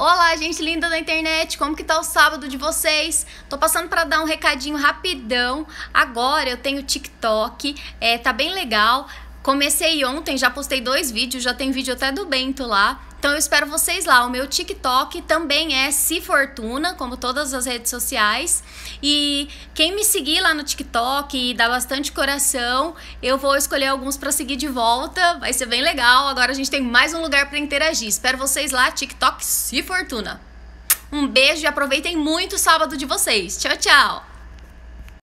Olá, gente linda da internet, como que tá o sábado de vocês? Tô passando para dar um recadinho rapidão. Agora eu tenho TikTok, é, tá bem legal. Comecei ontem, já postei dois vídeos, já tem vídeo até do Bento lá. Então eu espero vocês lá. O meu TikTok também é Se Fortuna, como todas as redes sociais. E quem me seguir lá no TikTok e dar bastante coração, eu vou escolher alguns para seguir de volta. Vai ser bem legal. Agora a gente tem mais um lugar para interagir. Espero vocês lá, TikTok Se Fortuna. Um beijo e aproveitem muito o sábado de vocês. Tchau, tchau.